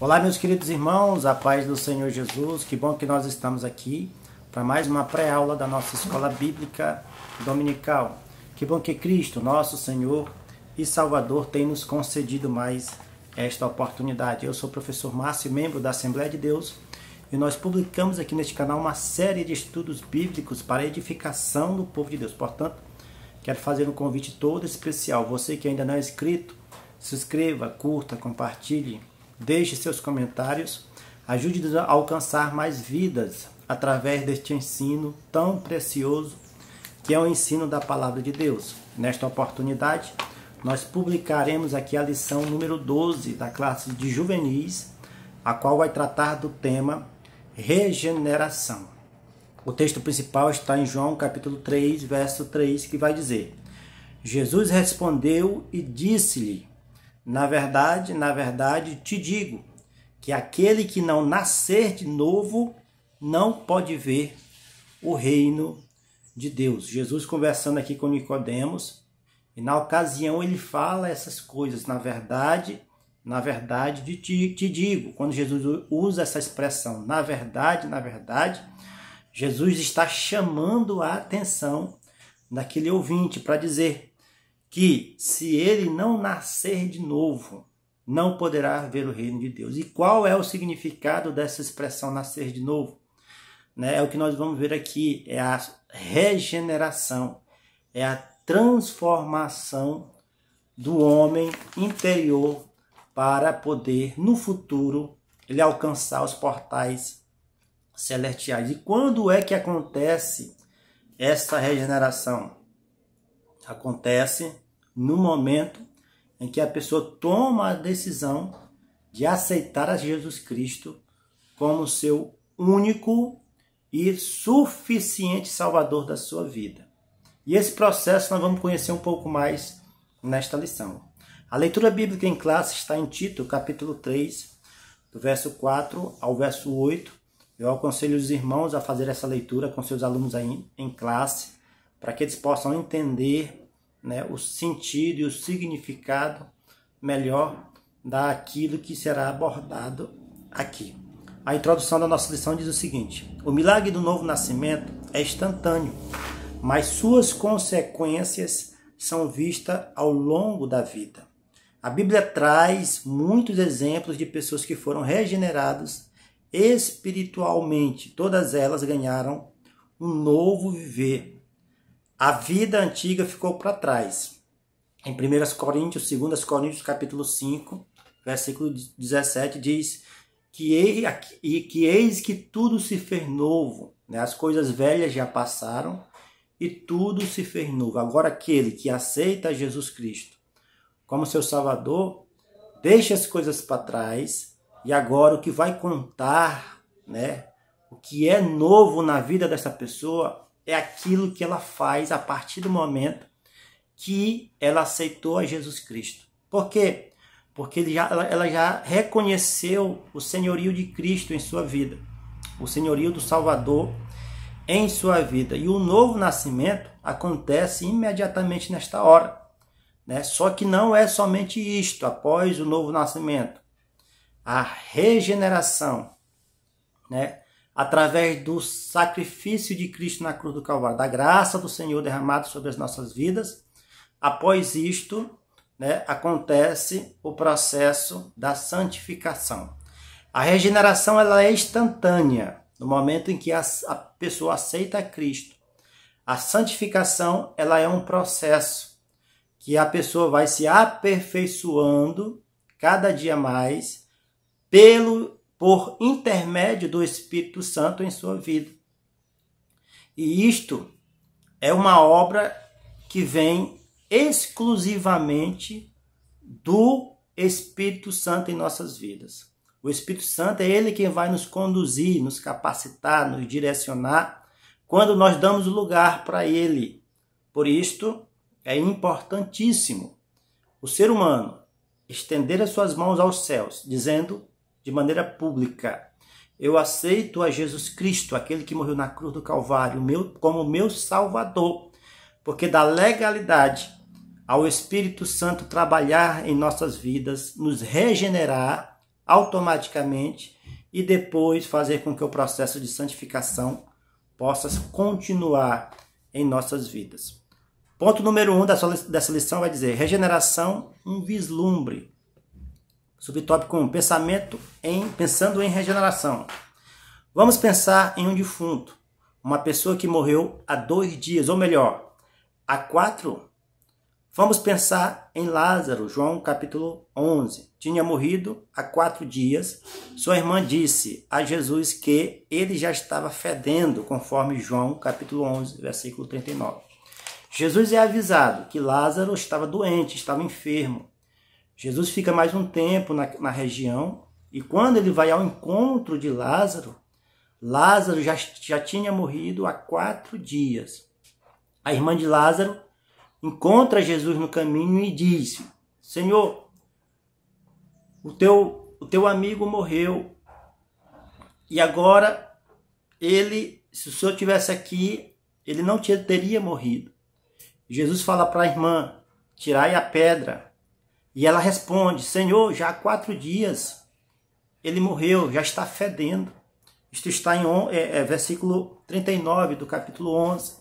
Olá, meus queridos irmãos, a paz do Senhor Jesus. Que bom que nós estamos aqui para mais uma pré-aula da nossa escola bíblica dominical. Que bom que Cristo, nosso Senhor e Salvador, tem nos concedido mais esta oportunidade. Eu sou o professor Márcio, membro da Assembleia de Deus, e nós publicamos aqui neste canal uma série de estudos bíblicos para a edificação do povo de Deus. Portanto, quero fazer um convite todo especial. Você que ainda não é inscrito, se inscreva, curta, compartilhe Deixe seus comentários, ajude-nos a alcançar mais vidas através deste ensino tão precioso que é o ensino da palavra de Deus. Nesta oportunidade, nós publicaremos aqui a lição número 12 da classe de juvenis, a qual vai tratar do tema regeneração. O texto principal está em João capítulo 3, verso 3, que vai dizer: Jesus respondeu e disse-lhe: na verdade, na verdade, te digo que aquele que não nascer de novo não pode ver o reino de Deus. Jesus conversando aqui com Nicodemos, e na ocasião ele fala essas coisas, na verdade, na verdade te, te digo, quando Jesus usa essa expressão, na verdade, na verdade, Jesus está chamando a atenção daquele ouvinte para dizer que se ele não nascer de novo, não poderá ver o reino de Deus. E qual é o significado dessa expressão nascer de novo? Né? É o que nós vamos ver aqui, é a regeneração, é a transformação do homem interior para poder no futuro ele alcançar os portais celestiais. E quando é que acontece essa regeneração? acontece no momento em que a pessoa toma a decisão de aceitar a Jesus Cristo como seu único e suficiente Salvador da sua vida. E esse processo nós vamos conhecer um pouco mais nesta lição. A leitura bíblica em classe está em Tito, capítulo 3, do verso 4 ao verso 8. Eu aconselho os irmãos a fazer essa leitura com seus alunos aí em classe para que eles possam entender né, o sentido e o significado melhor daquilo que será abordado aqui. A introdução da nossa lição diz o seguinte: O milagre do novo nascimento é instantâneo, mas suas consequências são vistas ao longo da vida. A Bíblia traz muitos exemplos de pessoas que foram regeneradas espiritualmente. Todas elas ganharam um novo viver, a vida antiga ficou para trás. Em 1 Coríntios, 2 Coríntios capítulo 5, versículo 17 diz que, que eis que tudo se fez novo, né? as coisas velhas já passaram e tudo se fez novo. Agora aquele que aceita Jesus Cristo como seu Salvador, deixa as coisas para trás e agora o que vai contar, né? O que é novo na vida dessa pessoa é aquilo que ela faz a partir do momento que ela aceitou a Jesus Cristo. Por quê? Porque já, ela já reconheceu o senhorio de Cristo em sua vida, o senhorio do Salvador em sua vida. E o novo nascimento acontece imediatamente nesta hora. Né? Só que não é somente isto, após o novo nascimento. A regeneração, né? através do sacrifício de Cristo na cruz do Calvário, da graça do Senhor derramada sobre as nossas vidas. Após isto, né, acontece o processo da santificação. A regeneração ela é instantânea, no momento em que a, a pessoa aceita Cristo. A santificação ela é um processo que a pessoa vai se aperfeiçoando cada dia mais pelo por intermédio do Espírito Santo em sua vida. E isto é uma obra que vem exclusivamente do Espírito Santo em nossas vidas. O Espírito Santo é ele quem vai nos conduzir, nos capacitar, nos direcionar quando nós damos lugar para ele. Por isto é importantíssimo o ser humano estender as suas mãos aos céus, dizendo: de maneira pública. Eu aceito a Jesus Cristo, aquele que morreu na cruz do Calvário, meu, como meu Salvador, porque dá legalidade ao Espírito Santo trabalhar em nossas vidas, nos regenerar automaticamente e depois fazer com que o processo de santificação possa continuar em nossas vidas. Ponto número um dessa lição vai dizer: regeneração, um vislumbre Subtópico 1: Pensamento em pensando em regeneração. Vamos pensar em um defunto, uma pessoa que morreu há dois dias, ou melhor, há quatro. Vamos pensar em Lázaro, João capítulo 11. Tinha morrido há quatro dias. Sua irmã disse a Jesus que ele já estava fedendo, conforme João capítulo 11, versículo 39. Jesus é avisado que Lázaro estava doente, estava enfermo. Jesus fica mais um tempo na, na região e quando ele vai ao encontro de Lázaro, Lázaro já, já tinha morrido há quatro dias. A irmã de Lázaro encontra Jesus no caminho e diz: Senhor, o teu, o teu amigo morreu e agora ele, se o senhor tivesse aqui, ele não teria morrido. Jesus fala para a irmã: Tirai a pedra. E ela responde: Senhor, já há quatro dias ele morreu, já está fedendo. Isto está em é, é, versículo 39 do capítulo 11.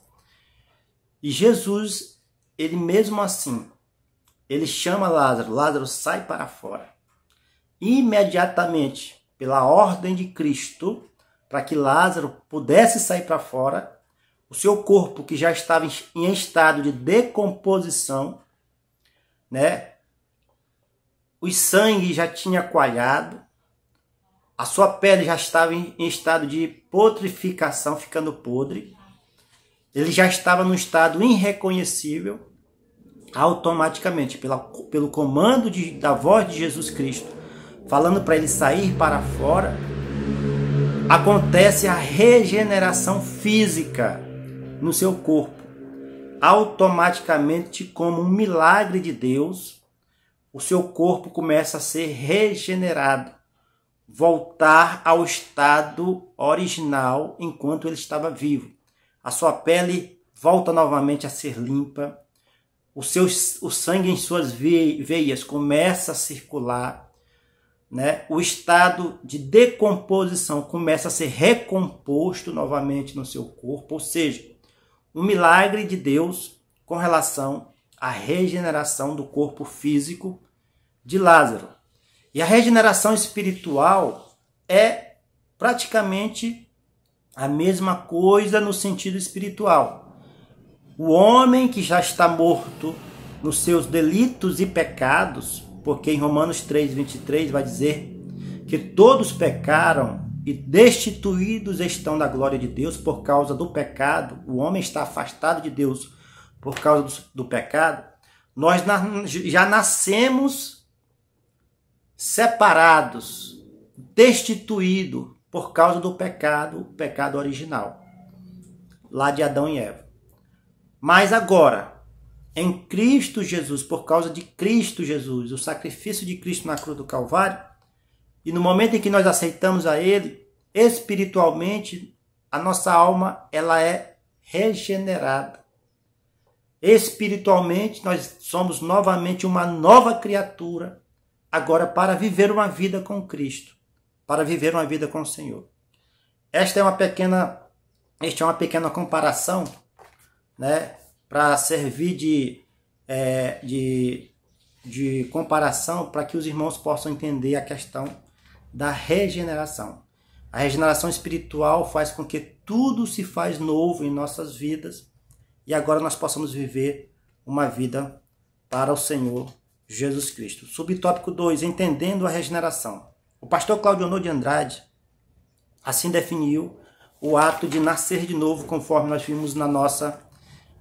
E Jesus, ele mesmo assim, ele chama Lázaro, Lázaro sai para fora. Imediatamente, pela ordem de Cristo, para que Lázaro pudesse sair para fora, o seu corpo que já estava em estado de decomposição, né, o sangue já tinha coalhado, a sua pele já estava em estado de putrificação, ficando podre. Ele já estava num estado irreconhecível, automaticamente, pela, pelo comando de, da voz de Jesus Cristo, falando para ele sair para fora, acontece a regeneração física no seu corpo, automaticamente, como um milagre de Deus o seu corpo começa a ser regenerado, voltar ao estado original enquanto ele estava vivo. A sua pele volta novamente a ser limpa, o, seu, o sangue em suas veias começa a circular, né? o estado de decomposição começa a ser recomposto novamente no seu corpo, ou seja, um milagre de Deus com relação a regeneração do corpo físico de Lázaro. E a regeneração espiritual é praticamente a mesma coisa no sentido espiritual. O homem que já está morto nos seus delitos e pecados, porque em Romanos 3:23 vai dizer que todos pecaram e destituídos estão da glória de Deus por causa do pecado, o homem está afastado de Deus por causa do, do pecado, nós na, já nascemos separados, destituídos por causa do pecado, o pecado original, lá de Adão e Eva. Mas agora, em Cristo Jesus, por causa de Cristo Jesus, o sacrifício de Cristo na cruz do Calvário, e no momento em que nós aceitamos a Ele, espiritualmente, a nossa alma ela é regenerada. Espiritualmente, nós somos novamente uma nova criatura, agora para viver uma vida com Cristo, para viver uma vida com o Senhor. Esta é uma pequena, esta é uma pequena comparação, né, para servir de, é, de, de comparação para que os irmãos possam entender a questão da regeneração. A regeneração espiritual faz com que tudo se faz novo em nossas vidas e agora nós possamos viver uma vida para o Senhor Jesus Cristo. Subtópico 2: Entendendo a regeneração. O pastor Claudionor de Andrade assim definiu o ato de nascer de novo, conforme nós vimos na nossa,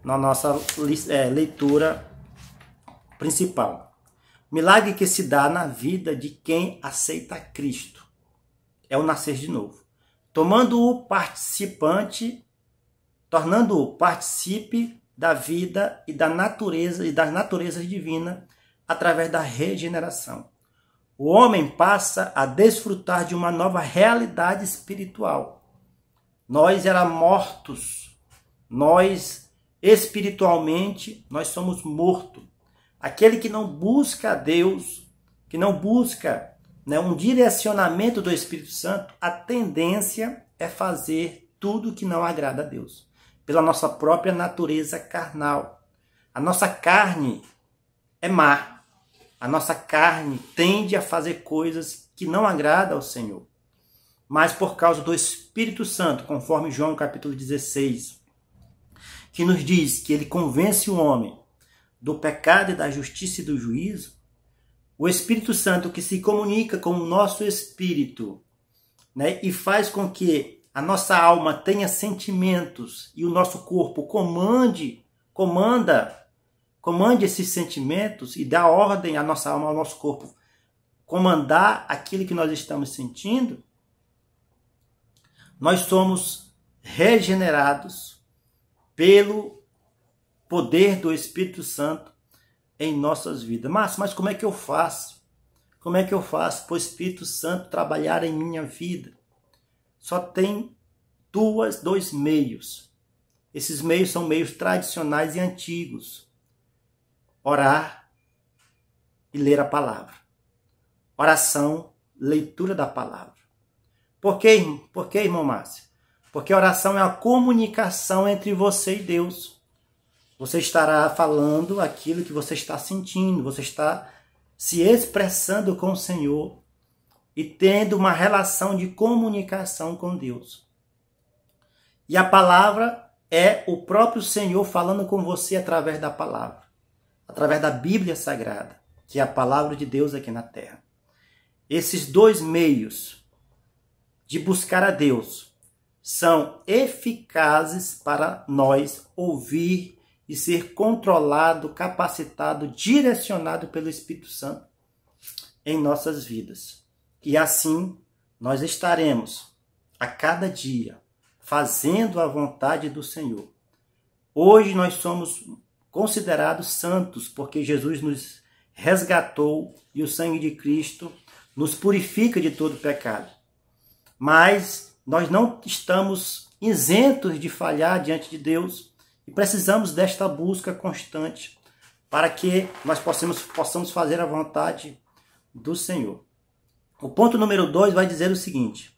na nossa é, leitura principal. Milagre que se dá na vida de quem aceita Cristo é o nascer de novo, tomando o participante tornando-o participe da vida e da natureza e das naturezas divinas através da regeneração. O homem passa a desfrutar de uma nova realidade espiritual. Nós éramos mortos. Nós espiritualmente nós somos mortos. Aquele que não busca a Deus, que não busca né, um direcionamento do Espírito Santo, a tendência é fazer tudo que não agrada a Deus pela nossa própria natureza carnal. A nossa carne é má. A nossa carne tende a fazer coisas que não agrada ao Senhor. Mas por causa do Espírito Santo, conforme João capítulo 16, que nos diz que ele convence o homem do pecado e da justiça e do juízo, o Espírito Santo que se comunica com o nosso espírito, né, e faz com que a nossa alma tenha sentimentos e o nosso corpo comande, comanda, comande esses sentimentos e dá ordem à nossa alma, ao nosso corpo comandar aquilo que nós estamos sentindo, nós somos regenerados pelo poder do Espírito Santo em nossas vidas. Mas, mas como é que eu faço? Como é que eu faço para o Espírito Santo trabalhar em minha vida? só tem duas, dois meios. Esses meios são meios tradicionais e antigos. Orar e ler a palavra. Oração, leitura da palavra. Por quê, por quê irmão Márcio? Porque oração é a comunicação entre você e Deus. Você estará falando aquilo que você está sentindo, você está se expressando com o Senhor e tendo uma relação de comunicação com Deus. E a palavra é o próprio Senhor falando com você através da palavra, através da Bíblia Sagrada, que é a palavra de Deus aqui na terra. Esses dois meios de buscar a Deus são eficazes para nós ouvir e ser controlado, capacitado, direcionado pelo Espírito Santo em nossas vidas. E assim nós estaremos a cada dia fazendo a vontade do Senhor. Hoje nós somos considerados santos porque Jesus nos resgatou e o sangue de Cristo nos purifica de todo pecado. Mas nós não estamos isentos de falhar diante de Deus e precisamos desta busca constante para que nós possamos, possamos fazer a vontade do Senhor. O ponto número 2 vai dizer o seguinte.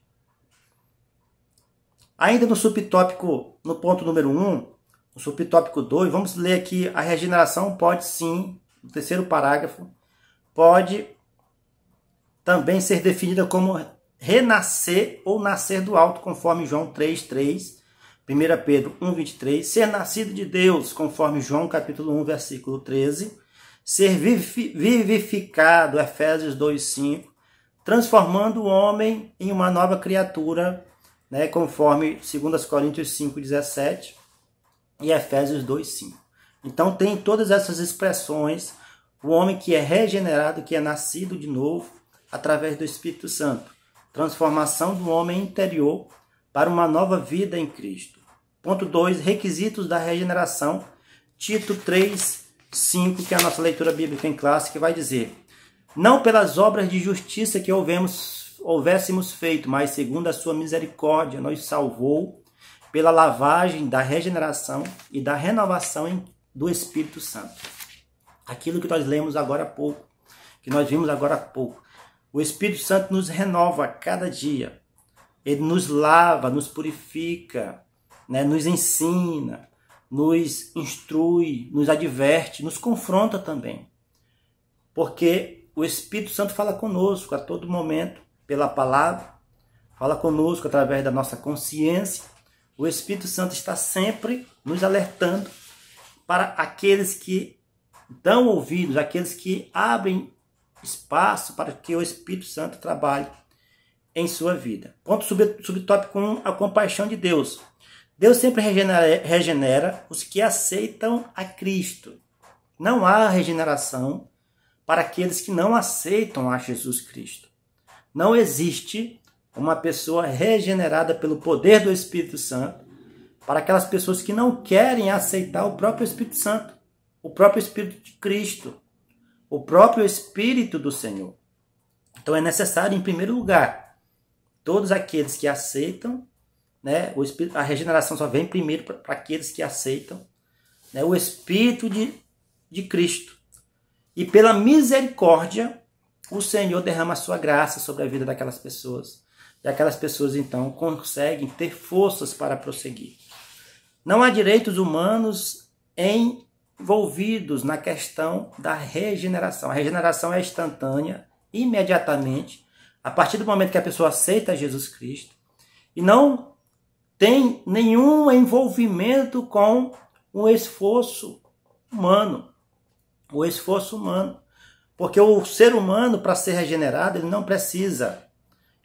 Ainda no subtópico, no ponto número 1, um, no subtópico 2, vamos ler aqui a regeneração pode sim, no terceiro parágrafo, pode também ser definida como renascer ou nascer do alto, conforme João 3,3, 1 Pedro 1,23, ser nascido de Deus, conforme João capítulo 1, versículo 13, ser vivificado, Efésios 2, 5, transformando o homem em uma nova criatura, né, conforme 2 Coríntios 5,17 e Efésios 2,5. Então tem todas essas expressões, o homem que é regenerado, que é nascido de novo, através do Espírito Santo. Transformação do homem interior para uma nova vida em Cristo. Ponto 2, requisitos da regeneração. Tito 3:5, que é a nossa leitura bíblica em classe, que vai dizer não pelas obras de justiça que houvemos, houvéssemos feito, mas segundo a sua misericórdia, nos salvou pela lavagem da regeneração e da renovação do Espírito Santo. Aquilo que nós lemos agora há pouco, que nós vimos agora há pouco. O Espírito Santo nos renova a cada dia. Ele nos lava, nos purifica, né? nos ensina, nos instrui, nos adverte, nos confronta também. Porque o Espírito Santo fala conosco a todo momento, pela palavra, fala conosco através da nossa consciência. O Espírito Santo está sempre nos alertando para aqueles que dão ouvidos, aqueles que abrem espaço para que o Espírito Santo trabalhe em sua vida. Ponto subtópico 1, a compaixão de Deus. Deus sempre regenera, regenera os que aceitam a Cristo. Não há regeneração para aqueles que não aceitam a Jesus Cristo. Não existe uma pessoa regenerada pelo poder do Espírito Santo para aquelas pessoas que não querem aceitar o próprio Espírito Santo, o próprio Espírito de Cristo, o próprio Espírito do Senhor. Então é necessário, em primeiro lugar, todos aqueles que aceitam, né, o Espírito, a regeneração só vem primeiro para aqueles que aceitam né, o Espírito de, de Cristo e pela misericórdia, o Senhor derrama a sua graça sobre a vida daquelas pessoas. E aquelas pessoas então conseguem ter forças para prosseguir. Não há direitos humanos envolvidos na questão da regeneração. A regeneração é instantânea, imediatamente, a partir do momento que a pessoa aceita Jesus Cristo e não tem nenhum envolvimento com um esforço humano o esforço humano. Porque o ser humano, para ser regenerado, ele não precisa.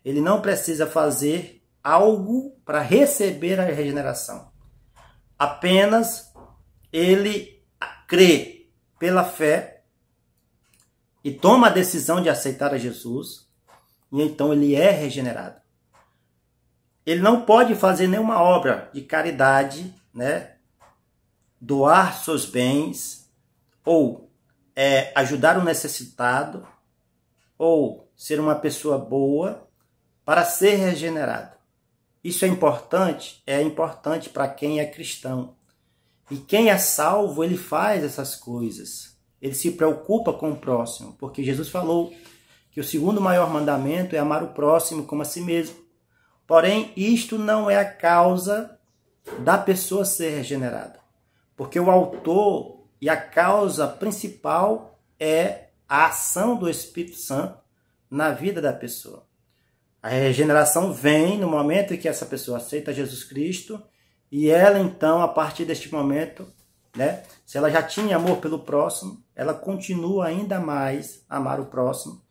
Ele não precisa fazer algo para receber a regeneração. Apenas ele crê pela fé e toma a decisão de aceitar a Jesus, e então ele é regenerado. Ele não pode fazer nenhuma obra de caridade, né? Doar seus bens ou é ajudar o necessitado ou ser uma pessoa boa para ser regenerado. Isso é importante, é importante para quem é cristão. E quem é salvo, ele faz essas coisas. Ele se preocupa com o próximo, porque Jesus falou que o segundo maior mandamento é amar o próximo como a si mesmo. Porém, isto não é a causa da pessoa ser regenerada, porque o autor e a causa principal é a ação do Espírito Santo na vida da pessoa. A regeneração vem no momento em que essa pessoa aceita Jesus Cristo e ela então, a partir deste momento, né, se ela já tinha amor pelo próximo, ela continua ainda mais a amar o próximo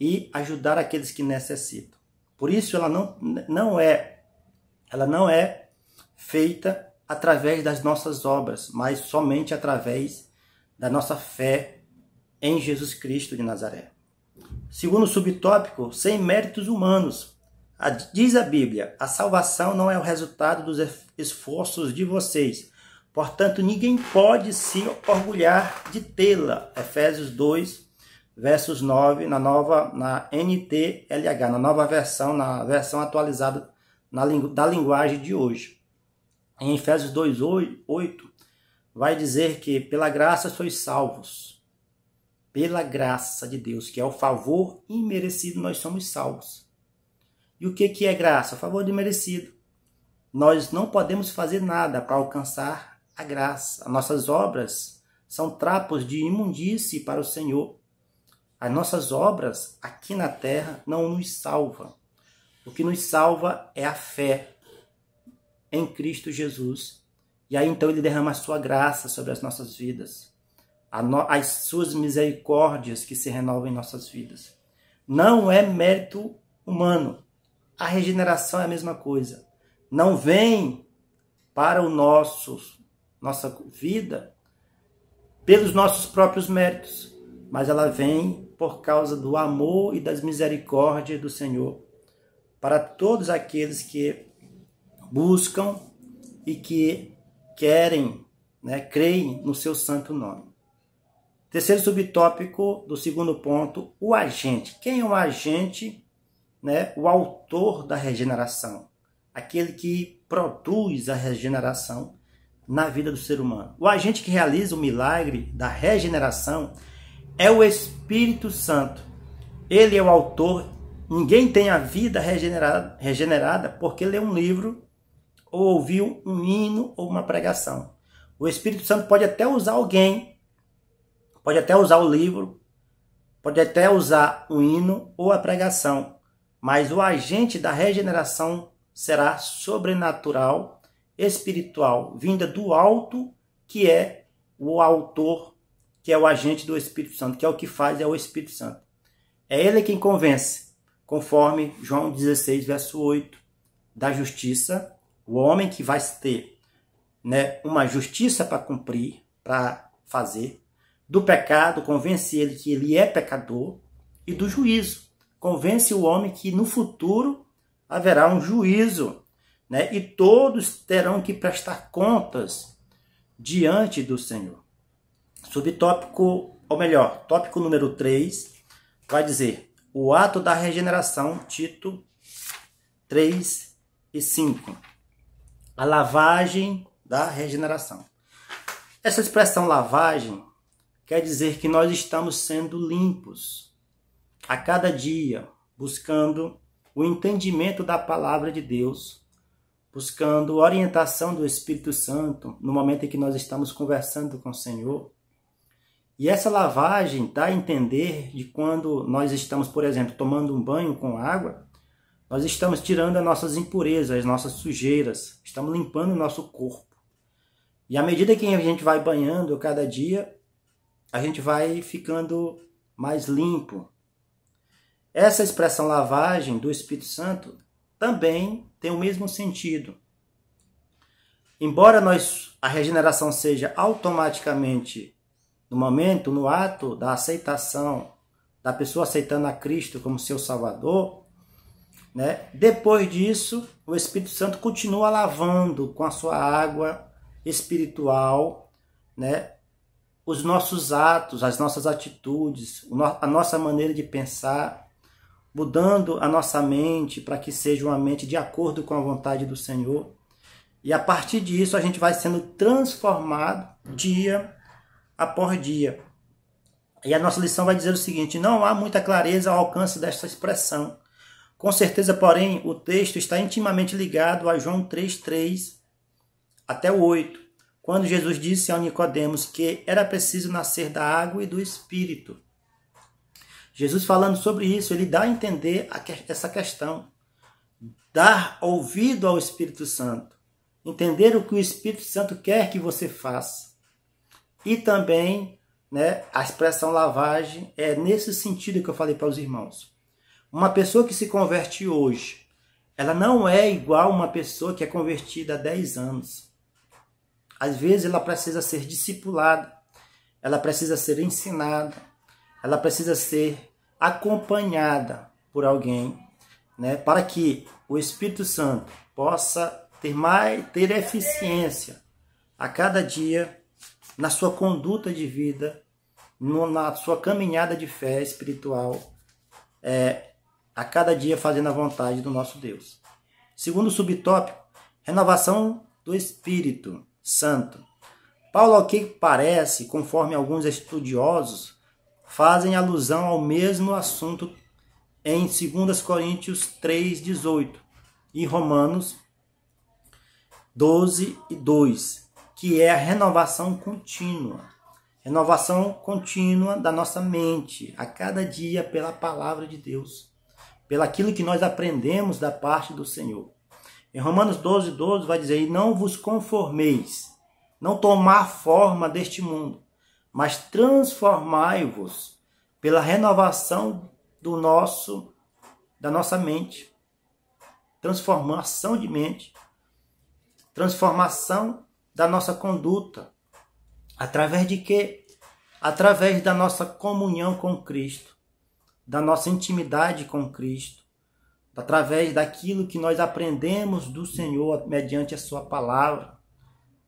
e ajudar aqueles que necessitam. Por isso ela não, não é ela não é feita através das nossas obras, mas somente através da nossa fé em Jesus Cristo de Nazaré. Segundo subtópico, sem méritos humanos. A, diz a Bíblia: a salvação não é o resultado dos esforços de vocês. Portanto, ninguém pode se orgulhar de tê-la. Efésios 2, versos 9, na nova, na NTLH, na nova versão, na versão atualizada na, da linguagem de hoje. Em Efésios 2:8 vai dizer que pela graça sois salvos. Pela graça de Deus, que é o favor imerecido, nós somos salvos. E o que que é graça? O favor imerecido. Nós não podemos fazer nada para alcançar a graça. As nossas obras são trapos de imundície para o Senhor. As nossas obras aqui na terra não nos salva O que nos salva é a fé, em Cristo Jesus. E aí então ele derrama a sua graça sobre as nossas vidas, as suas misericórdias que se renovam em nossas vidas. Não é mérito humano. A regeneração é a mesma coisa. Não vem para o nosso nossa vida pelos nossos próprios méritos, mas ela vem por causa do amor e das misericórdias do Senhor para todos aqueles que buscam e que querem, né, creem no seu santo nome. Terceiro subtópico do segundo ponto, o agente. Quem é o agente? Né, o autor da regeneração, aquele que produz a regeneração na vida do ser humano. O agente que realiza o milagre da regeneração é o Espírito Santo. Ele é o autor. Ninguém tem a vida regenerada, regenerada porque lê um livro ou ouviu um hino ou uma pregação. O Espírito Santo pode até usar alguém, pode até usar o livro, pode até usar o hino ou a pregação, mas o agente da regeneração será sobrenatural, espiritual, vinda do alto, que é o autor, que é o agente do Espírito Santo, que é o que faz, é o Espírito Santo. É ele quem convence, conforme João 16, verso 8, da justiça, o homem que vai ter né, uma justiça para cumprir, para fazer, do pecado, convence ele que ele é pecador, e do juízo. Convence o homem que no futuro haverá um juízo, né? e todos terão que prestar contas diante do Senhor. Subtópico, ou melhor, tópico número 3, vai dizer o ato da regeneração, Tito 3 e 5 a lavagem da regeneração. Essa expressão lavagem quer dizer que nós estamos sendo limpos a cada dia, buscando o entendimento da palavra de Deus, buscando orientação do Espírito Santo no momento em que nós estamos conversando com o Senhor. E essa lavagem dá a entender de quando nós estamos, por exemplo, tomando um banho com água, nós estamos tirando as nossas impurezas, as nossas sujeiras, estamos limpando o nosso corpo. E à medida que a gente vai banhando cada dia, a gente vai ficando mais limpo. Essa expressão lavagem do Espírito Santo também tem o mesmo sentido. Embora nós a regeneração seja automaticamente no momento, no ato da aceitação, da pessoa aceitando a Cristo como seu Salvador, né? Depois disso, o Espírito Santo continua lavando com a sua água espiritual né? os nossos atos, as nossas atitudes, a nossa maneira de pensar, mudando a nossa mente para que seja uma mente de acordo com a vontade do Senhor. E a partir disso a gente vai sendo transformado dia após dia. E a nossa lição vai dizer o seguinte: não há muita clareza ao alcance desta expressão. Com certeza, porém, o texto está intimamente ligado a João 3:3 até o 8, quando Jesus disse ao Nicodemos que era preciso nascer da água e do espírito. Jesus falando sobre isso, ele dá a entender essa questão. Dar ouvido ao Espírito Santo, entender o que o Espírito Santo quer que você faça. E também, né, a expressão lavagem é nesse sentido que eu falei para os irmãos uma pessoa que se converte hoje, ela não é igual uma pessoa que é convertida há 10 anos. Às vezes ela precisa ser discipulada, ela precisa ser ensinada, ela precisa ser acompanhada por alguém, né, para que o Espírito Santo possa ter mais ter eficiência a cada dia na sua conduta de vida, no, na sua caminhada de fé espiritual, é, a cada dia fazendo a vontade do nosso Deus. Segundo subtópico, renovação do Espírito Santo. Paulo, ao que parece, conforme alguns estudiosos, fazem alusão ao mesmo assunto em 2 Coríntios 3,18 e Romanos 12 e 2, que é a renovação contínua. Renovação contínua da nossa mente, a cada dia pela palavra de Deus pelaquilo que nós aprendemos da parte do Senhor. Em Romanos 12, 12 vai dizer: E não vos conformeis, não tomar forma deste mundo, mas transformai-vos pela renovação do nosso da nossa mente. Transformação de mente, transformação da nossa conduta. Através de quê? Através da nossa comunhão com Cristo da nossa intimidade com Cristo, através daquilo que nós aprendemos do Senhor mediante a Sua palavra,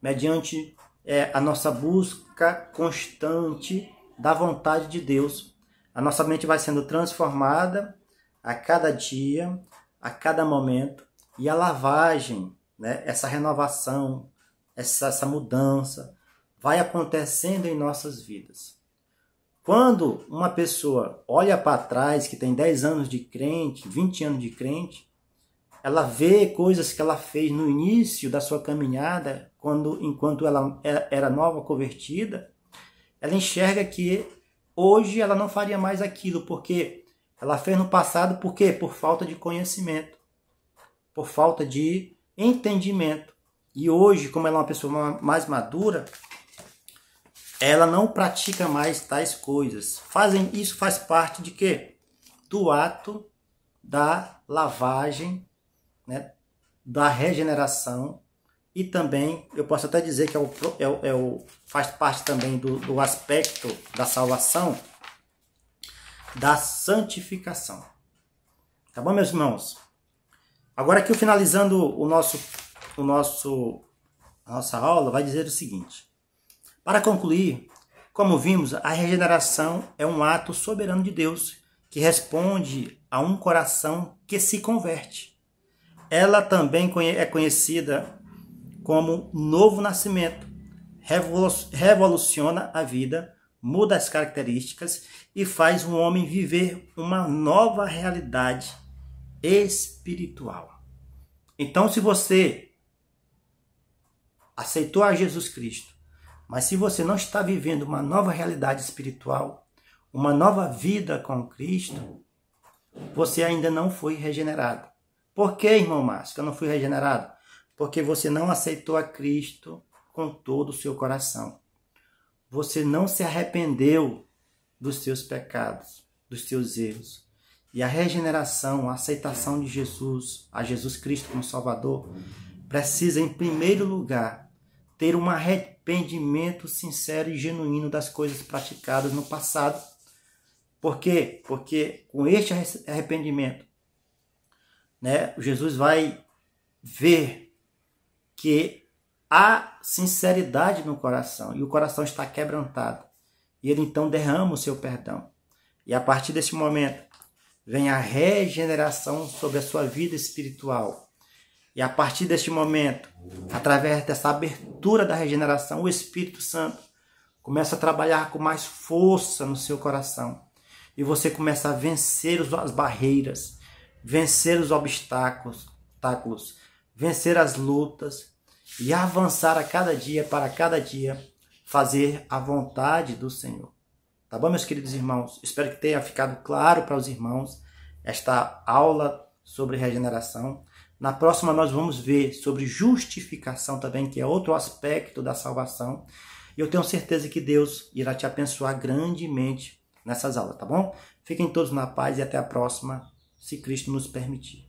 mediante é, a nossa busca constante da vontade de Deus. A nossa mente vai sendo transformada a cada dia, a cada momento, e a lavagem, né, essa renovação, essa, essa mudança, vai acontecendo em nossas vidas. Quando uma pessoa olha para trás, que tem 10 anos de crente, 20 anos de crente, ela vê coisas que ela fez no início da sua caminhada, quando enquanto ela é, era nova convertida, ela enxerga que hoje ela não faria mais aquilo, porque ela fez no passado por quê? Por falta de conhecimento, por falta de entendimento. E hoje, como ela é uma pessoa mais madura, ela não pratica mais tais coisas. Fazem isso faz parte de quê? Do ato da lavagem, né? da regeneração e também eu posso até dizer que é o, é o, é o faz parte também do, do aspecto da salvação da santificação. Tá bom, meus irmãos? Agora aqui finalizando o nosso o nosso a nossa aula vai dizer o seguinte: para concluir, como vimos, a regeneração é um ato soberano de Deus que responde a um coração que se converte. Ela também é conhecida como novo nascimento. Revoluciona a vida, muda as características e faz o homem viver uma nova realidade espiritual. Então, se você aceitou a Jesus Cristo, mas se você não está vivendo uma nova realidade espiritual, uma nova vida com Cristo, você ainda não foi regenerado. Por que, irmão Márcio, que eu não fui regenerado? Porque você não aceitou a Cristo com todo o seu coração. Você não se arrependeu dos seus pecados, dos seus erros. E a regeneração, a aceitação de Jesus, a Jesus Cristo como Salvador, precisa, em primeiro lugar, ter uma, arrependimento sincero e genuíno das coisas praticadas no passado. Por quê? Porque com este arrependimento, né, Jesus vai ver que há sinceridade no coração e o coração está quebrantado. E ele então derrama o seu perdão. E a partir desse momento, vem a regeneração sobre a sua vida espiritual e a partir deste momento, através dessa abertura da regeneração, o Espírito Santo começa a trabalhar com mais força no seu coração. E você começa a vencer as barreiras, vencer os obstáculos, obstáculos vencer as lutas e avançar a cada dia, para cada dia, fazer a vontade do Senhor. Tá bom, meus queridos irmãos? Espero que tenha ficado claro para os irmãos esta aula sobre regeneração. Na próxima nós vamos ver sobre justificação também, que é outro aspecto da salvação. E eu tenho certeza que Deus irá te abençoar grandemente nessas aulas, tá bom? Fiquem todos na paz e até a próxima, se Cristo nos permitir.